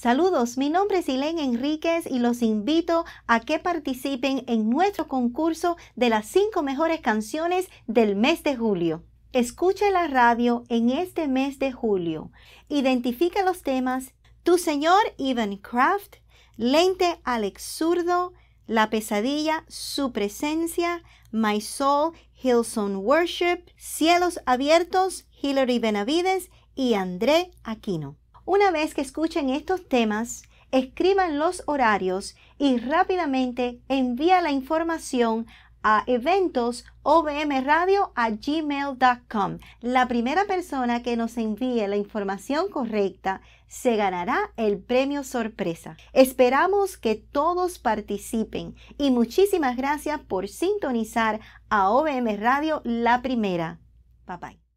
Saludos, mi nombre es Ilén Enríquez y los invito a que participen en nuestro concurso de las 5 mejores canciones del mes de julio. Escucha la radio en este mes de julio. Identifica los temas Tu Señor Ivan Craft, Lente Alex Zurdo, La Pesadilla, Su Presencia, My Soul, Hillsong Worship, Cielos Abiertos, Hilary Benavides y André Aquino. Una vez que escuchen estos temas, escriban los horarios y rápidamente envía la información a gmail.com La primera persona que nos envíe la información correcta se ganará el premio sorpresa. Esperamos que todos participen y muchísimas gracias por sintonizar a OBM Radio La Primera. Bye bye.